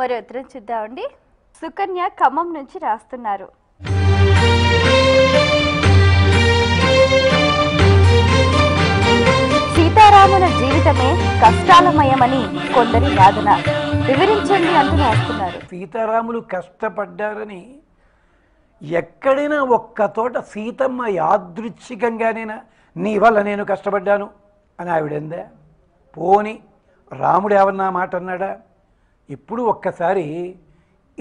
మరో ఉత్తరం చూద్దామండి సుకన్య ఖమ్మం నుంచి రాస్తున్నారు సీతారాముల జీవితమే కష్టాలమయమని కొందరి వాదన వివరించండి అంటూ రాస్తున్నారు సీతారాములు కష్టపడ్డారని ఎక్కడైనా ఒక్క తోట సీతమ్మ యాదృచ్ఛికంగానైనా నీ వల్ల నేను కష్టపడ్డాను అని ఆవిడందా పోని రాముడు ఏమన్నా మాట అన్నాడా ఇప్పుడు ఒక్కసారి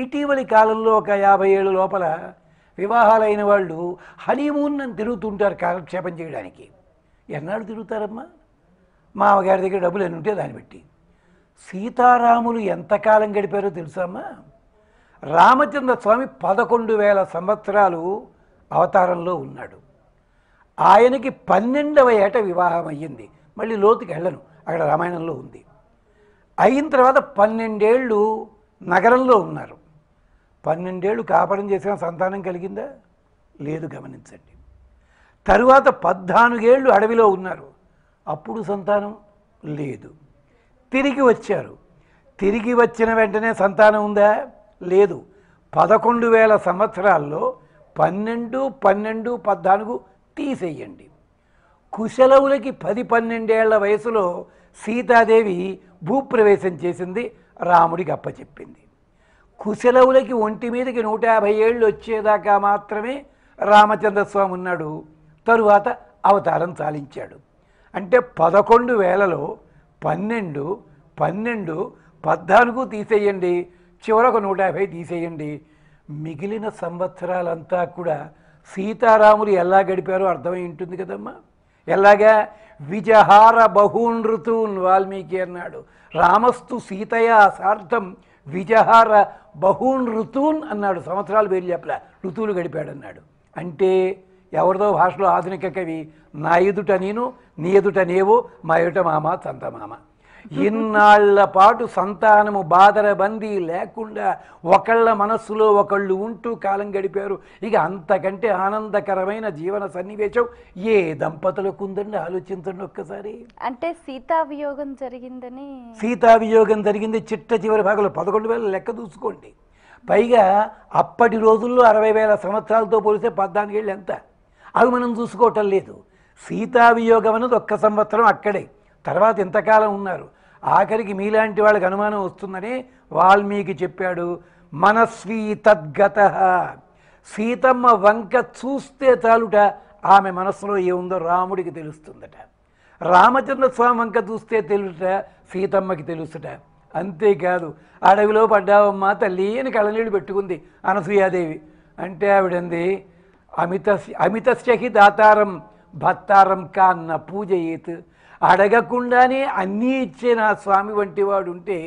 ఇటీవలి కాలంలో ఒక యాభై ఏళ్ళ లోపల వివాహాలైన వాళ్ళు హనీమూన్ అని తిరుగుతుంటారు కాలక్షేపం చేయడానికి ఎన్నాడు తిరుగుతారమ్మా మామగారి దగ్గర డబ్బులు ఎన్ని ఉంటే దాన్ని బట్టి సీతారాములు ఎంతకాలం గడిపారో తెలుసామ్మా రామచంద్ర స్వామి పదకొండు వేల సంవత్సరాలు అవతారంలో ఉన్నాడు ఆయనకి పన్నెండవ ఏట వివాహం అయ్యింది మళ్ళీ లోతుకి వెళ్ళను అక్కడ రామాయణంలో ఉంది అయిన తర్వాత పన్నెండేళ్ళు నగరంలో ఉన్నారు పన్నెండేళ్ళు కాపడం చేసిన సంతానం కలిగిందా లేదు గమనించండి తరువాత పద్నాలుగేళ్ళు అడవిలో ఉన్నారు అప్పుడు సంతానం లేదు తిరిగి వచ్చారు తిరిగి వచ్చిన వెంటనే సంతానం ఉందా లేదు పదకొండు వేల సంవత్సరాల్లో పన్నెండు పన్నెండు పద్నాలుగు తీసేయండి కుశలవులకి పది పన్నెండేళ్ల వయసులో సీతాదేవి భూప్రవేశం చేసింది రాముడికి అప్పచెప్పింది కుశలవులకి ఒంటి మీదకి నూట యాభై ఏళ్ళు వచ్చేదాకా మాత్రమే రామచంద్రస్వామి ఉన్నాడు తరువాత అవతారం చాలించాడు అంటే పదకొండు వేలలో పన్నెండు పన్నెండు పద్నాలుగు తీసేయండి చివరకు నూట యాభై తీసేయండి మిగిలిన సంవత్సరాలంతా కూడా సీతారాములు ఎలా గడిపారో అర్థమై ఉంటుంది కదమ్మా ఎలాగా విజహార బహూన్ వాల్మీకి అన్నాడు రామస్తు సీతయ సార్థం విజహార బహునృతూన్ అన్నాడు సంవత్సరాలు పేరు చెప్పల ఋతువులు గడిపాడన్నాడు అంటే ఎవరిదో భాషలో ఆధునిక కవి నా ఎదుట నేను నీ ఎదుట నేవో మా ఎదుట మామ చందమామ ఇన్నాళ్ల పాటు సంతానము బాధల బందీ లేకుండా ఒకళ్ళ మనస్సులో ఒకళ్ళు ఉంటూ కాలం గడిపారు ఇక అంతకంటే ఆనందకరమైన జీవన సన్నివేశం ఏ దంపతులకు ఉందండి ఆలోచించండి ఒక్కసారి అంటే సీతావియోగం జరిగిందని సీతావియోగం జరిగింది చిట్ట చివరి భాగంలో పదకొండు వేల లెక్క చూసుకోండి పైగా అప్పటి రోజుల్లో అరవై వేల సంవత్సరాలతో పోలిస్తే పద్నాలుగేళ్ళు ఎంత అవి మనం చూసుకోవటం లేదు సీతావియోగం అనేది ఒక్క సంవత్సరం అక్కడే తర్వాత ఇంతకాలం ఉన్నారు ఆఖరికి మీలాంటి వాళ్ళకి అనుమానం వస్తుందని వాల్మీకి చెప్పాడు మనస్వీ తద్గత సీతమ్మ వంక చూస్తే చాలుట ఆమె మనస్సులో ఏముందో రాముడికి తెలుస్తుందట రామచంద్ర స్వామి వంక చూస్తే తెలుసుట సీతమ్మకి తెలుసుట అంతేకాదు అడవిలో పడ్డావమ్మా తల్లి అని కళ్ళనీళ్ళు పెట్టుకుంది అనసూయాదేవి అంటే ఆవిడంది అమిత అమిత దాతారం భత్తారం కా అన్న పూజ ఏత్ అడగకుండానే అన్నీ ఇచ్చే నా స్వామి వంటి వాడు ఉంటే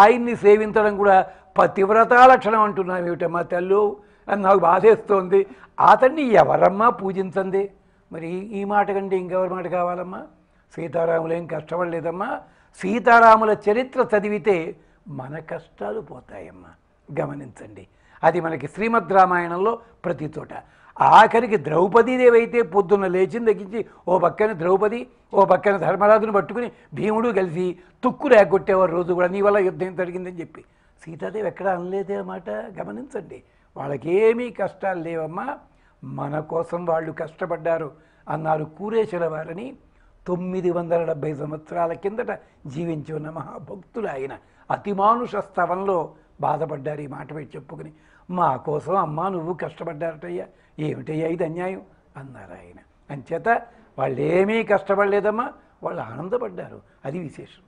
ఆయన్ని సేవించడం కూడా పతివ్రతా లక్షణం అంటున్నాం ఏమిటమ్మా తల్లు అని నాకు బాధేస్తోంది అతన్ని ఎవరమ్మా పూజించండి మరి ఈ మాట కంటే ఇంకెవరి మాట కావాలమ్మా సీతారాములు ఏం కష్టపడలేదమ్మా సీతారాముల చరిత్ర చదివితే మన కష్టాలు పోతాయమ్మా గమనించండి అది మనకి శ్రీమద్ రామాయణంలో ప్రతి చోట ఆఖరికి ద్రౌపదీదేవి అయితే పొద్దున్న లేచిన తగ్గించి ఓ పక్కన ద్రౌపది ఓ పక్కన ధర్మరాజును పట్టుకుని భీముడు కలిసి తుక్కు రేగొట్టేవారు రోజు కూడా నీ వల్ల యుద్ధం జరిగిందని చెప్పి సీతాదేవి ఎక్కడ అనలేదే మాట గమనించండి వాళ్ళకేమీ కష్టాలు లేవమ్మా మన కోసం వాళ్ళు కష్టపడ్డారు అన్నారు కూరేశ్వర వారని తొమ్మిది వందల డెబ్భై సంవత్సరాల కిందట జీవించి ఉన్న మహాభక్తులు ఆయన అతిమానుష స్థవంలో బాధపడ్డారు ఈ మాట పెట్టి చెప్పుకుని మా కోసం అమ్మ నువ్వు కష్టపడ్డారటయ్యా ఏమిటయ్యా ఇది అన్యాయం అన్నారు ఆయన అంచేత వాళ్ళేమీ కష్టపడలేదమ్మా వాళ్ళు ఆనందపడ్డారు అది విశేషం